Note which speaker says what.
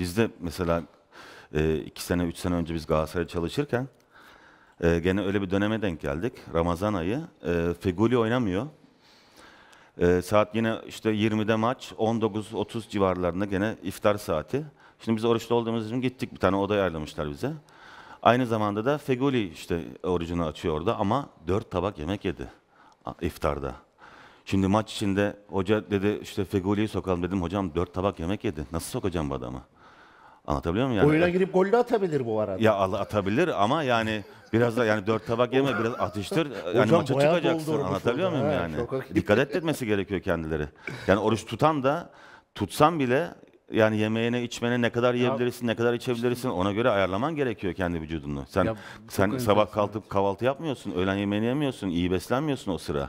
Speaker 1: Bizde mesela e, iki sene, üç sene önce biz Galatasaray'da çalışırken e, gene öyle bir döneme denk geldik. Ramazan ayı. E, Feguli oynamıyor. E, saat yine işte 20'de maç, 19-30 civarlarında gene iftar saati. Şimdi biz oruçta olduğumuz için gittik bir tane oda ayarlamışlar bize. Aynı zamanda da Feguli işte orucunu açıyor orada ama dört tabak yemek yedi iftarda. Şimdi maç içinde hoca dedi işte Feguli'yi sokalım dedim hocam dört tabak yemek yedi. Nasıl sokacağım bu adamı? Anlatabiliyor muyum? Yani, Oyuna e,
Speaker 2: girip gol de atabilir bu arada. Ya
Speaker 1: Allah atabilir ama yani biraz da yani dört tabak yeme biraz atıştır. Yani Hocam maça çıkacaksın. Anlatabiliyor oldu. muyum yani? Dikkat etmesi gerekiyor kendileri. Yani oruç tutan da tutsan bile yani yemeğine içmene ne kadar yiyebilirsin, ne kadar içebilirsin ona göre ayarlaman gerekiyor kendi vücudunu. Sen Ya, sen sabah kalkıp kahvaltı yapmıyorsun, öğlen yemeğini yemiyorsun, iyi beslenmiyorsun o sıra.